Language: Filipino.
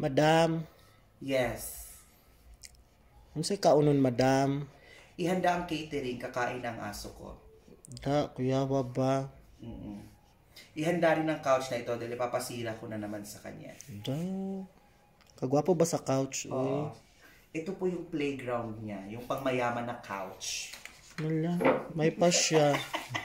Madam. Yes. Ano Unsay kaunon, madam? Ihanda ang catering, kakain ng aso ko. Da, kuya, baba. mm Ihanda rin ang couch na ito dahil papasira ko na naman sa kanya. Da. Kagwapo ba sa couch? Oo. Ito po yung playground niya, yung pangmayaman na couch. Wala, may pa siya.